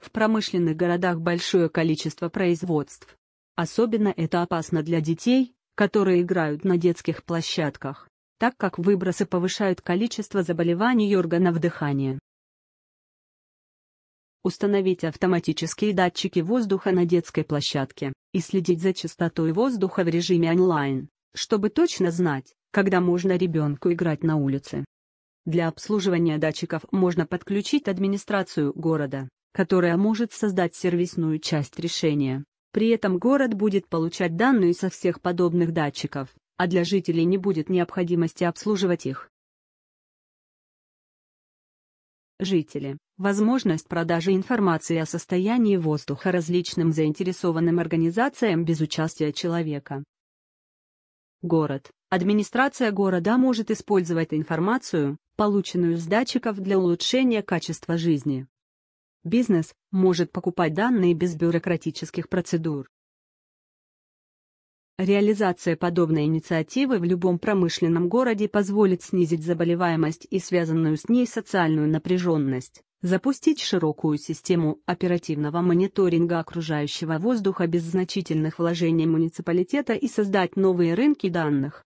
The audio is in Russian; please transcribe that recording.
В промышленных городах большое количество производств. Особенно это опасно для детей, которые играют на детских площадках, так как выбросы повышают количество заболеваний органов дыхания. Установить автоматические датчики воздуха на детской площадке и следить за частотой воздуха в режиме онлайн, чтобы точно знать, когда можно ребенку играть на улице. Для обслуживания датчиков можно подключить администрацию города, которая может создать сервисную часть решения. При этом город будет получать данные со всех подобных датчиков, а для жителей не будет необходимости обслуживать их. Жители. Возможность продажи информации о состоянии воздуха различным заинтересованным организациям без участия человека. Город. Администрация города может использовать информацию, полученную с датчиков для улучшения качества жизни, Бизнес может покупать данные без бюрократических процедур. Реализация подобной инициативы в любом промышленном городе позволит снизить заболеваемость и связанную с ней социальную напряженность, запустить широкую систему оперативного мониторинга окружающего воздуха без значительных вложений муниципалитета и создать новые рынки данных,